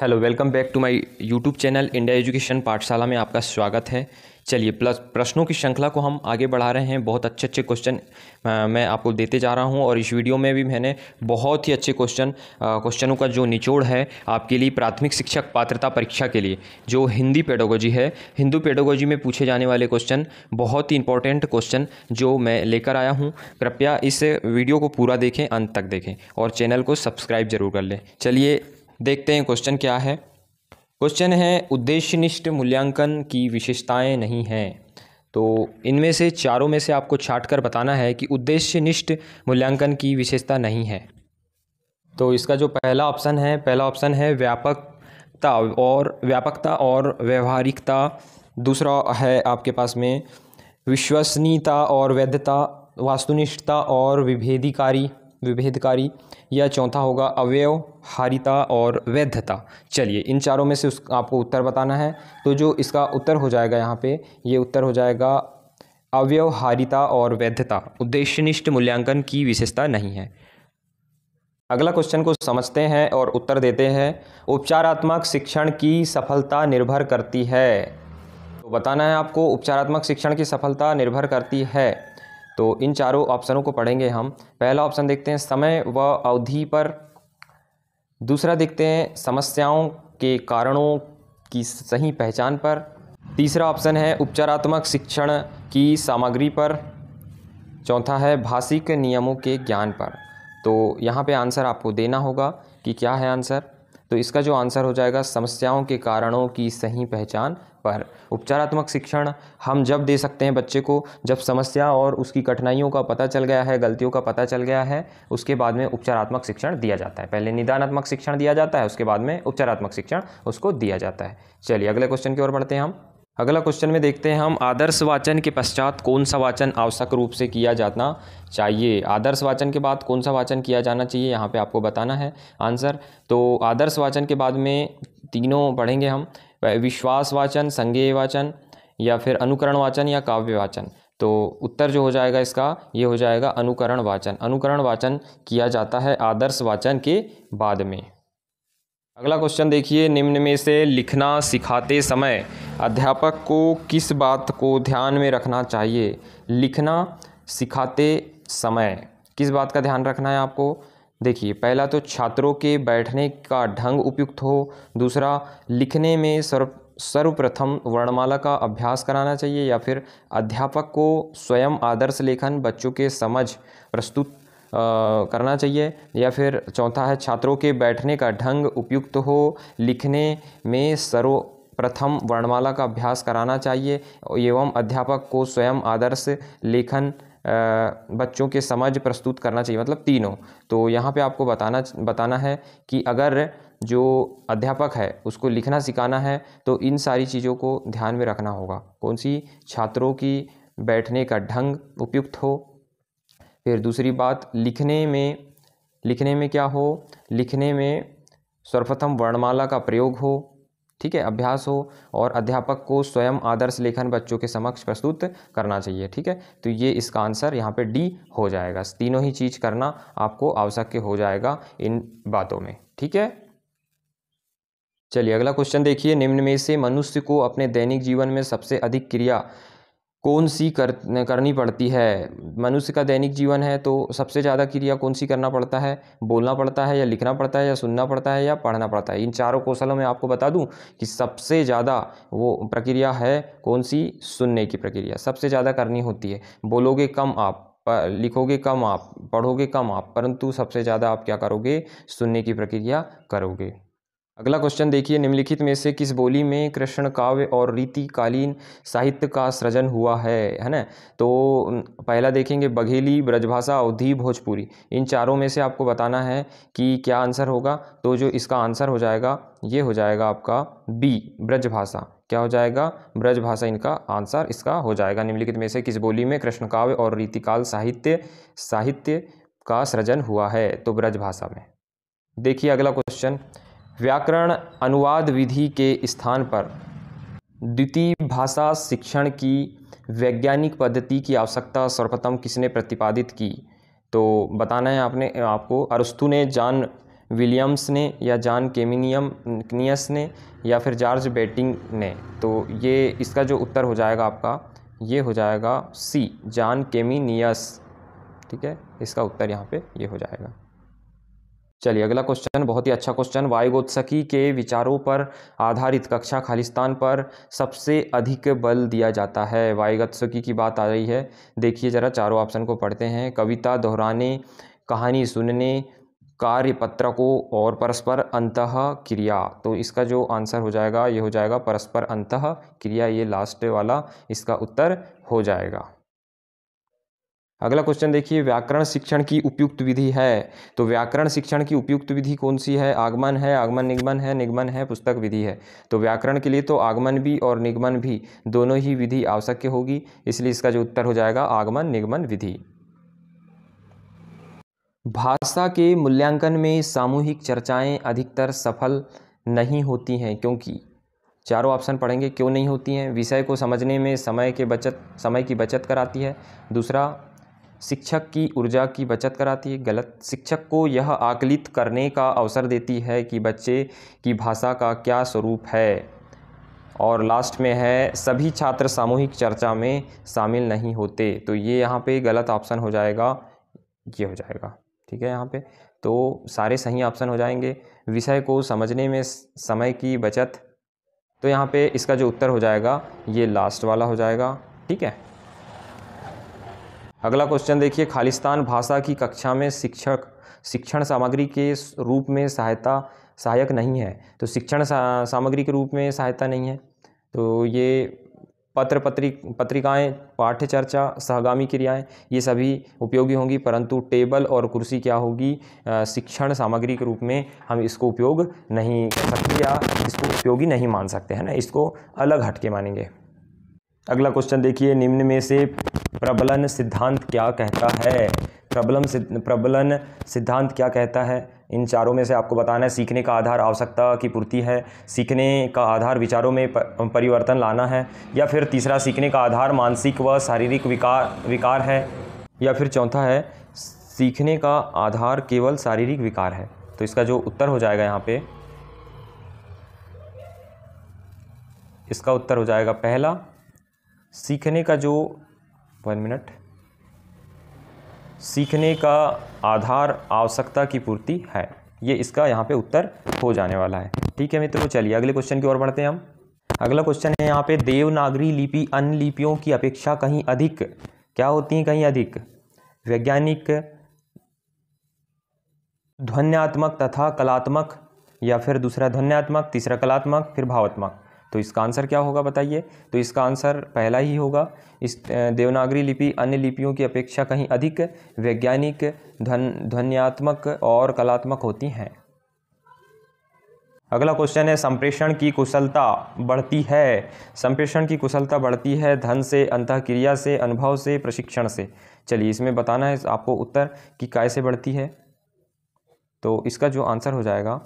hello welcome back to my YouTube channel India education Pathshala में आपका स्वागत है चलिए प्लस प्रश्नों की श्रृंखला को हम आगे बढ़ा रहे हैं बहुत अच्छे अच्छे क्वेश्चन मैं आपको देते जा रहा हूं और इस वीडियो में भी मैंने बहुत ही अच्छे क्वेश्चन क्वेश्चनों का जो निचोड़ है आपके लिए प्राथमिक शिक्षक पात्रता परीक्षा के लिए जो हिंदी पेडोगोजी है हिंदू पेडोगोजी में पूछे जाने वाले क्वेश्चन बहुत ही इंपॉर्टेंट क्वेश्चन जो मैं लेकर आया हूँ कृपया इस वीडियो को पूरा देखें अंत तक देखें और चैनल को सब्सक्राइब जरूर कर लें चलिए देखते हैं क्वेश्चन क्या है क्वेश्चन है उद्देश्यनिष्ठ मूल्यांकन की विशेषताएं नहीं हैं तो इनमें से चारों में से आपको छाट कर बताना है कि उद्देश्यनिष्ठ मूल्यांकन की विशेषता नहीं है तो इसका जो पहला ऑप्शन है पहला ऑप्शन है व्यापकता और व्यापकता और व्यवहारिकता दूसरा है आपके पास में विश्वसनीयता और वैधता वास्तुनिष्ठता और विभेदिकारी विभेदकारी या चौथा होगा अवयव हारिता और वैधता चलिए इन चारों में से उस आपको उत्तर बताना है तो जो इसका उत्तर हो जाएगा यहाँ पे ये उत्तर हो जाएगा अव्यवहारिता और वैधता उद्देश्यनिष्ठ मूल्यांकन की विशेषता नहीं है अगला क्वेश्चन को समझते हैं और उत्तर देते हैं उपचारात्मक शिक्षण की सफलता निर्भर करती है तो बताना है आपको उपचारात्मक शिक्षण की सफलता निर्भर करती है तो इन चारों ऑप्शनों को पढ़ेंगे हम पहला ऑप्शन देखते हैं समय व अवधि पर दूसरा देखते हैं समस्याओं के कारणों की सही पहचान पर तीसरा ऑप्शन है उपचारात्मक शिक्षण की सामग्री पर चौथा है भाषिक नियमों के ज्ञान पर तो यहाँ पे आंसर आपको देना होगा कि क्या है आंसर तो इसका जो आंसर हो जाएगा समस्याओं के कारणों की सही पहचान पर उपचारात्मक शिक्षण हम जब दे सकते हैं बच्चे को जब समस्या और उसकी कठिनाइयों का पता चल गया है गलतियों का पता चल गया है उसके बाद में उपचारात्मक शिक्षण दिया जाता है पहले निदानात्मक शिक्षण दिया जाता है उसके बाद में उपचारात्मक शिक्षण उसको दिया जाता है चलिए अगले क्वेश्चन की ओर बढ़ते हैं हम अगला क्वेश्चन में देखते हैं हम आदर्श वाचन के पश्चात कौन सा वाचन आवश्यक रूप से किया जाना चाहिए आदर्श वाचन के बाद कौन सा वाचन किया जाना चाहिए यहाँ पे आपको बताना है आंसर तो आदर्श वाचन के बाद में तीनों पढ़ेंगे हम विश्वास वाचन संज्ञेय वाचन या फिर अनुकरण वाचन या काव्य वाचन तो उत्तर जो हो जाएगा इसका ये हो जाएगा अनुकरण वाचन अनुकरण वाचन किया जाता है आदर्श वाचन के बाद में अगला क्वेश्चन देखिए निम्न में से लिखना सिखाते समय अध्यापक को किस बात को ध्यान में रखना चाहिए लिखना सिखाते समय किस बात का ध्यान रखना है आपको देखिए पहला तो छात्रों के बैठने का ढंग उपयुक्त हो दूसरा लिखने में सर्व सर्वप्रथम वर्णमाला का अभ्यास कराना चाहिए या फिर अध्यापक को स्वयं आदर्श लेखन बच्चों के समझ प्रस्तुत करना चाहिए या फिर चौथा है छात्रों के बैठने का ढंग उपयुक्त हो लिखने में सर्व प्रथम वर्णमाला का अभ्यास कराना चाहिए एवं अध्यापक को स्वयं आदर्श लेखन बच्चों के समझ प्रस्तुत करना चाहिए मतलब तीनों तो यहाँ पे आपको बताना बताना है कि अगर जो अध्यापक है उसको लिखना सिखाना है तो इन सारी चीज़ों को ध्यान में रखना होगा कौन सी छात्रों की बैठने का ढंग उपयुक्त हो फिर दूसरी बात लिखने में लिखने में क्या हो लिखने में सर्वप्रथम वर्णमाला का प्रयोग हो ठीक है अभ्यास हो और अध्यापक को स्वयं आदर्श लेखन बच्चों के समक्ष प्रस्तुत करना चाहिए ठीक है तो ये इसका आंसर यहाँ पे डी हो जाएगा तीनों ही चीज़ करना आपको आवश्यक हो जाएगा इन बातों में ठीक है चलिए अगला क्वेश्चन देखिए निम्न में से मनुष्य को अपने दैनिक जीवन में सबसे अधिक क्रिया कौन सी कर करनी पड़ती है मनुष्य का दैनिक जीवन है तो सबसे ज़्यादा क्रिया कौन सी करना पड़ता है बोलना पड़ता है या लिखना पड़ता है या सुनना पड़ता है या पढ़ना पड़ता है इन चारों कौशलों में आपको बता दूं कि सबसे ज़्यादा वो प्रक्रिया है कौन सी सुनने की प्रक्रिया सबसे ज़्यादा करनी होती है बोलोगे कम आप लिखोगे कम आप पढ़ोगे कम आप परंतु सबसे ज़्यादा आप क्या करोगे सुनने की प्रक्रिया करोगे अगला क्वेश्चन देखिए निम्नलिखित में से किस बोली में कृष्ण काव्य और रीतिकालीन साहित्य का सृजन हुआ है है ना तो पहला देखेंगे बघेली ब्रजभाषा अवधि भोजपुरी इन चारों में से आपको बताना है कि क्या आंसर होगा तो जो इसका आंसर हो जाएगा ये हो जाएगा आपका बी ब्रजभाषा क्या हो जाएगा ब्रजभाषा इनका आंसर इसका हो जाएगा निम्नलिखित में से किस बोली में कृष्ण काव्य और रीतिकाल साहित्य साहित्य का सृजन हुआ है तो ब्रजभाषा में देखिए अगला क्वेश्चन व्याकरण अनुवाद विधि के स्थान पर द्वितीय भाषा शिक्षण की वैज्ञानिक पद्धति की आवश्यकता सर्वप्रथम किसने प्रतिपादित की तो बताना है आपने आपको अरस्तु ने जॉन विलियम्स ने या जॉन केमिनियम नियस ने या फिर जॉर्ज बेटिंग ने तो ये इसका जो उत्तर हो जाएगा आपका ये हो जाएगा सी जॉन केमिनियस ठीक है इसका उत्तर यहाँ पे ये हो जाएगा चलिए अगला क्वेश्चन बहुत ही अच्छा क्वेश्चन वायुगोत्सकी के विचारों पर आधारित कक्षा खालिस्तान पर सबसे अधिक बल दिया जाता है वायुगोत्सकी की बात आ रही है देखिए ज़रा चारों ऑप्शन को पढ़ते हैं कविता दोहराने कहानी सुनने कार्य पत्रकों और परस्पर अंत क्रिया तो इसका जो आंसर हो जाएगा ये हो जाएगा परस्पर अंत क्रिया ये लास्ट वाला इसका उत्तर हो जाएगा अगला क्वेश्चन देखिए व्याकरण शिक्षण की उपयुक्त विधि है तो व्याकरण शिक्षण की उपयुक्त विधि कौन सी है आगमन है आगमन निगमन है निगमन है पुस्तक विधि है तो व्याकरण के लिए तो आगमन भी और निगमन भी दोनों ही विधि आवश्यक होगी इसलिए इसका जो उत्तर हो जाएगा आगमन निगमन विधि भाषा के मूल्यांकन में सामूहिक चर्चाएँ अधिकतर सफल नहीं होती हैं क्योंकि चारों ऑप्शन पढ़ेंगे क्यों नहीं होती हैं विषय को समझने में समय के बचत समय की बचत कराती है दूसरा शिक्षक की ऊर्जा की बचत कराती है गलत शिक्षक को यह आकलित करने का अवसर देती है कि बच्चे की भाषा का क्या स्वरूप है और लास्ट में है सभी छात्र सामूहिक चर्चा में शामिल नहीं होते तो ये यहाँ पे गलत ऑप्शन हो जाएगा ये हो जाएगा ठीक है यहाँ पे तो सारे सही ऑप्शन हो जाएंगे विषय को समझने में समय की बचत तो यहाँ पे इसका जो उत्तर हो जाएगा ये लास्ट वाला हो जाएगा ठीक है अगला क्वेश्चन देखिए खालिस्तान भाषा की कक्षा में शिक्षक शिक्षण सामग्री के रूप में सहायता सहायक नहीं है तो शिक्षण सा, सामग्री के रूप में सहायता नहीं है तो ये पत्र पत्रिक पत्रिकाएँ पाठ्य चर्चा सहगामी क्रियाएँ ये सभी उपयोगी होंगी परंतु टेबल और कुर्सी क्या होगी शिक्षण सामग्री के रूप में हम इसको उपयोग नहीं कर सकते या इसको उपयोगी नहीं मान सकते हैं ना इसको अलग हटके मानेंगे अगला क्वेश्चन देखिए निम्न में से प्रबलन सिद्धांत क्या कहता है प्रबलम सिद्ध, प्रबलन सिद्धांत क्या कहता है इन चारों में से आपको बताना है सीखने का आधार आवश्यकता की पूर्ति है सीखने का आधार विचारों में परिवर्तन लाना है या फिर तीसरा सीखने का आधार मानसिक व शारीरिक विकार विकार है या फिर चौथा है सीखने का आधार केवल शारीरिक विकार है तो इसका जो उत्तर हो जाएगा यहाँ पे इसका उत्तर हो जाएगा पहला सीखने का जो वन मिनट सीखने का आधार आवश्यकता की पूर्ति है ये इसका यहाँ पे उत्तर हो जाने वाला है ठीक है मित्रों चलिए अगले क्वेश्चन की ओर बढ़ते हैं हम अगला क्वेश्चन है यहाँ पे देवनागरी लिपि अन्य लिपियों की अपेक्षा कहीं अधिक क्या होती हैं कहीं अधिक वैज्ञानिक ध्वन्यात्मक तथा कलात्मक या फिर दूसरा ध्वन्यात्मक तीसरा कलात्मक फिर भावात्मक तो इसका आंसर क्या होगा बताइए तो इसका आंसर पहला ही होगा इस देवनागरी लिपि अन्य लिपियों की अपेक्षा कहीं अधिक वैज्ञानिक ध्वन ध्वनियात्मक और कलात्मक होती हैं अगला क्वेश्चन है संप्रेषण की कुशलता बढ़ती है संप्रेषण की कुशलता बढ़ती है धन से अंत क्रिया से अनुभव से प्रशिक्षण से चलिए इसमें बताना है आपको उत्तर कि कैसे बढ़ती है तो इसका जो आंसर हो जाएगा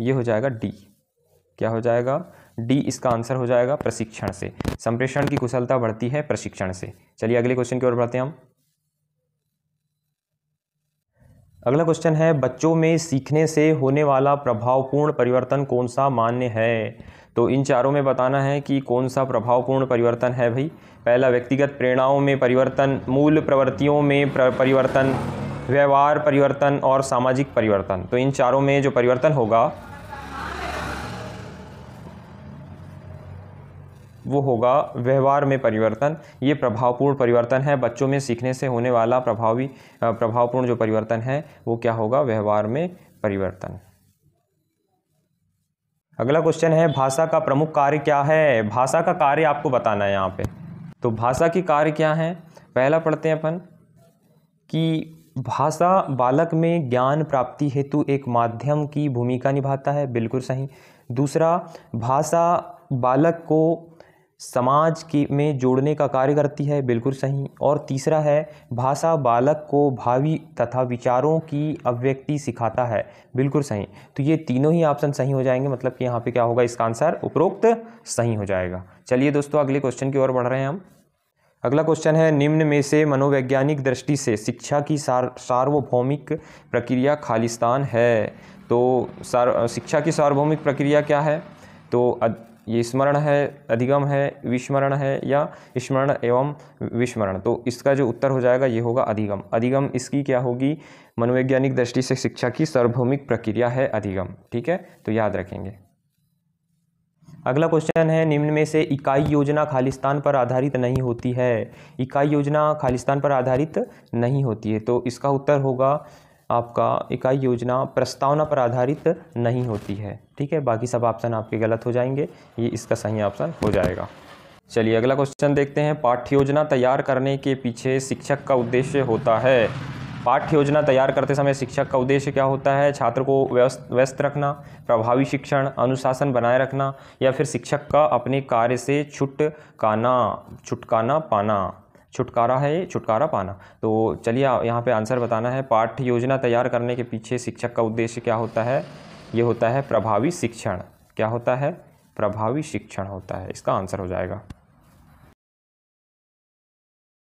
ये हो जाएगा डी क्या हो जाएगा डी इसका आंसर हो जाएगा प्रशिक्षण से संप्रेषण की कुशलता बढ़ती है प्रशिक्षण से चलिए अगले क्वेश्चन की ओर बढ़ते हैं हम अगला क्वेश्चन है बच्चों में सीखने से होने वाला प्रभावपूर्ण परिवर्तन कौन सा मान्य है तो इन चारों में बताना है कि कौन सा प्रभावपूर्ण परिवर्तन है भाई पहला व्यक्तिगत प्रेरणाओं में परिवर्तन मूल प्रवृत्तियों में परिवर्तन व्यवहार परिवर्तन और सामाजिक परिवर्तन तो इन चारों में जो परिवर्तन होगा वो होगा व्यवहार में परिवर्तन ये प्रभावपूर्ण परिवर्तन है बच्चों में सीखने से होने वाला प्रभावी प्रभावपूर्ण जो परिवर्तन है वो क्या होगा व्यवहार में परिवर्तन अगला क्वेश्चन है भाषा का प्रमुख कार्य क्या है भाषा का कार्य आपको बताना है यहाँ पे तो भाषा की कार्य क्या है पहला पढ़ते हैं अपन कि भाषा बालक में ज्ञान प्राप्ति हेतु एक माध्यम की भूमिका निभाता है बिल्कुल सही दूसरा भाषा बालक को समाज की में जोड़ने का कार्य करती है बिल्कुल सही और तीसरा है भाषा बालक को भावी तथा विचारों की अभिव्यक्ति सिखाता है बिल्कुल सही तो ये तीनों ही ऑप्शन सही हो जाएंगे मतलब कि यहाँ पे क्या होगा इसका आंसर उपरोक्त सही हो जाएगा चलिए दोस्तों अगले क्वेश्चन की ओर बढ़ रहे हैं हम अगला क्वेश्चन है निम्न में से मनोवैज्ञानिक दृष्टि से शिक्षा की सार सार्वभौमिक प्रक्रिया खालिस्तान है तो सार शिक्षा की सार्वभौमिक प्रक्रिया क्या है तो ये स्मरण है अधिगम है विस्मरण है या स्मरण एवं विस्मरण तो इसका जो उत्तर हो जाएगा ये होगा अधिगम अधिगम इसकी क्या होगी मनोवैज्ञानिक दृष्टि से शिक्षा की सार्वभौमिक प्रक्रिया है अधिगम ठीक है तो याद रखेंगे अगला क्वेश्चन है निम्न में से इकाई योजना खालिस्तान पर आधारित नहीं होती है इकाई योजना खालिस्तान पर आधारित नहीं होती है तो इसका उत्तर होगा आपका इकाई योजना प्रस्तावना पर आधारित नहीं होती है ठीक है बाकी सब ऑप्शन आपके गलत हो जाएंगे ये इसका सही ऑप्शन हो जाएगा चलिए अगला क्वेश्चन देखते हैं पाठ्य योजना तैयार करने के पीछे शिक्षक का उद्देश्य होता है पाठ्य योजना तैयार करते समय शिक्षक का उद्देश्य क्या होता है छात्र को व्यस्त रखना प्रभावी शिक्षण अनुशासन बनाए रखना या फिर शिक्षक का अपने कार्य से छुटकाना छुटकाना पाना छुटकारा है छुटकारा पाना तो चलिए यहाँ पे आंसर बताना है पाठ्य योजना तैयार करने के पीछे शिक्षक का उद्देश्य क्या होता है ये होता है प्रभावी शिक्षण क्या होता है प्रभावी शिक्षण होता है इसका आंसर हो जाएगा